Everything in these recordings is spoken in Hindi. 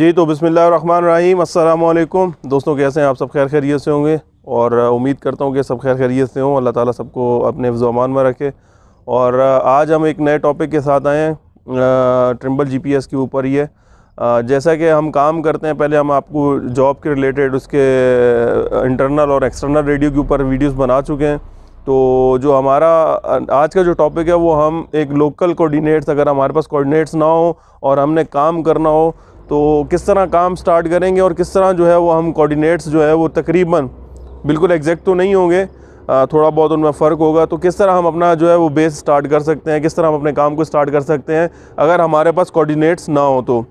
जी तो बसमीम अल्लाम दोस्तों कैसे हैं आप सब खैर खैरियत से होंगे और उम्मीद करता हूँ कि सब खैर खैरियत से हों अल्लाह ताला सबको अपने अमान में रखे और आज हम एक नए टॉपिक के साथ आए हैं ट्रिम्बल जीपीएस के ऊपर ही है जैसा कि हम काम करते हैं पहले हम आपको जॉब के रिलेटेड उसके इंटरनल और एक्सटर्नल रेडियो के ऊपर वीडियोस बना चुके हैं तो जो हमारा आज का जो टॉपिक है वो हम एक लोकल कोऑर्डिनेट्स अगर हमारे पास कोऑर्डिनेट्स ना हो और हमने काम करना हो तो किस तरह काम स्टार्ट करेंगे और किस तरह जो है वो हम कोऑर्डिनेट्स जो है वो तकरीबन बिल्कुल एग्जैक्ट तो नहीं होंगे थोड़ा बहुत उनमें फ़र्क होगा तो किस तरह हम अपना जो है वो बेस स्टार्ट कर सकते हैं किस तरह हम अपने काम को स्टार्ट कर सकते हैं अगर हमारे पास कोऑर्डिनेट्स ना हो तो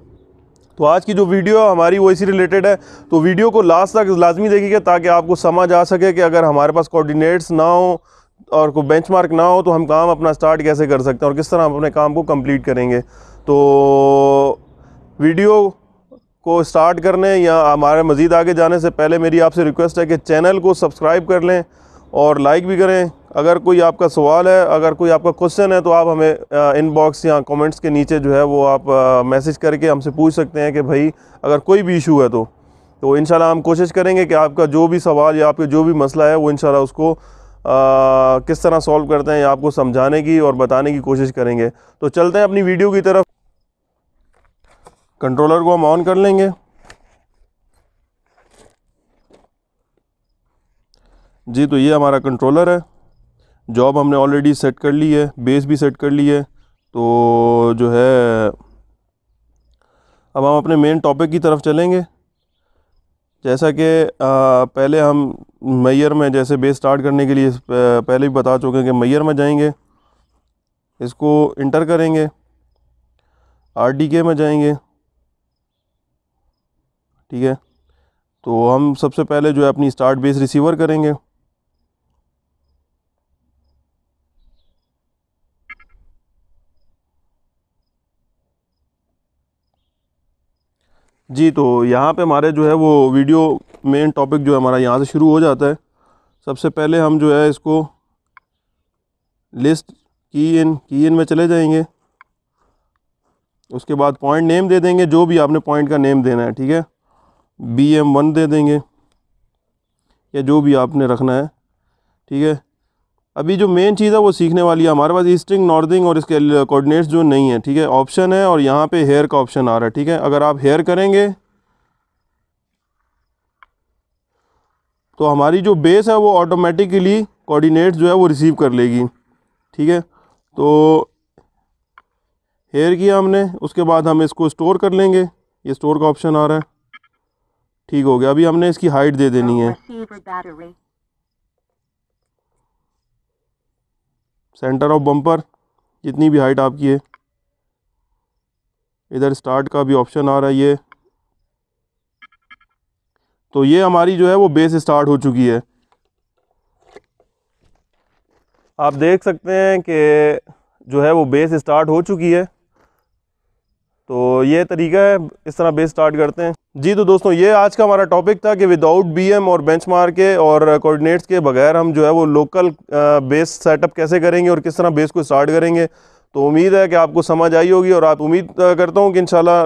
तो आज की जो वीडियो हमारी वो इसी रिलेटेड है तो वीडियो को लास्ट तक लाजमी देखिएगा ताकि आपको समझ आ सके कि अगर हमारे पास कोऑर्डिनेट्स ना हो और कोई बेंचमार्क ना हो तो हम काम अपना स्टार्ट कैसे कर सकते हैं और किस तरह हम अपने काम को कंप्लीट करेंगे तो वीडियो को स्टार्ट करने या हमारे मज़ीद आगे जाने से पहले मेरी आपसे रिक्वेस्ट है कि चैनल को सब्सक्राइब कर लें और लाइक भी करें अगर कोई आपका सवाल है अगर कोई आपका क्वेश्चन है तो आप हमें इनबॉक्स या कमेंट्स के नीचे जो है वो आप मैसेज करके हमसे पूछ सकते हैं कि भाई अगर कोई भी इशू है तो तो इन हम कोशिश करेंगे कि आपका जो भी सवाल या आपका जो भी मसला है वो इन उसको आ, किस तरह सॉल्व करते हैं आपको समझाने की और बताने की कोशिश करेंगे तो चलते हैं अपनी वीडियो की तरफ कंट्रोलर को हम ऑन कर लेंगे जी तो ये हमारा कंट्रोलर है जॉब हमने ऑलरेडी सेट कर ली है बेस भी सेट कर ली है तो जो है अब हम अपने मेन टॉपिक की तरफ चलेंगे जैसा कि पहले हम मैयर में जैसे बेस स्टार्ट करने के लिए पहले भी बता चुके हैं कि मैयर में जाएंगे इसको इंटर करेंगे आरडीके में जाएंगे ठीक है तो हम सबसे पहले जो है अपनी स्टार्ट बेस रिसीवर करेंगे जी तो यहाँ पे हमारे जो है वो वीडियो मेन टॉपिक जो है हमारा यहाँ से शुरू हो जाता है सबसे पहले हम जो है इसको लिस्ट की इन की इन में चले जाएंगे उसके बाद पॉइंट नेम दे देंगे जो भी आपने पॉइंट का नेम देना है ठीक है बी एम वन दे देंगे या जो भी आपने रखना है ठीक है अभी जो मेन चीज़ है वो सीखने वाली है हमारे पास ईस्टिंग नॉर्थिंग और इसके कोऑर्डिनेट्स जो नहीं है ठीक है ऑप्शन है और यहाँ पे हेयर का ऑप्शन आ रहा है ठीक है अगर आप हेयर करेंगे तो हमारी जो बेस है वो ऑटोमेटिकली कोऑर्डिनेट्स जो है वो रिसीव कर लेगी ठीक है तो हेयर किया हमने उसके बाद हम इसको स्टोर कर लेंगे ये स्टोर का ऑप्शन आ रहा है ठीक हो गया अभी हमने इसकी हाइट दे देनी है सेंटर ऑफ बम्पर जितनी भी हाइट आपकी है इधर स्टार्ट का भी ऑप्शन आ रहा है ये तो ये हमारी जो है वो बेस स्टार्ट हो चुकी है आप देख सकते हैं कि जो है वो बेस स्टार्ट हो चुकी है तो ये तरीका है इस तरह बेस स्टार्ट करते हैं जी तो दोस्तों ये आज का हमारा टॉपिक था कि विदाउट बीएम और बेंचमार्क के और कोऑर्डिनेट्स के बगैर हम जो है वो लोकल बेस सेटअप कैसे करेंगे और किस तरह बेस को स्टार्ट करेंगे तो उम्मीद है कि आपको समझ आई होगी और आप उम्मीद करता हूँ कि इन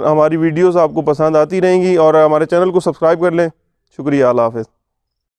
हमारी वीडियोस आपको पसंद आती रहेंगी और हमारे चैनल को सब्सक्राइब कर लें शुक्रिया अल्लाह हाफिज़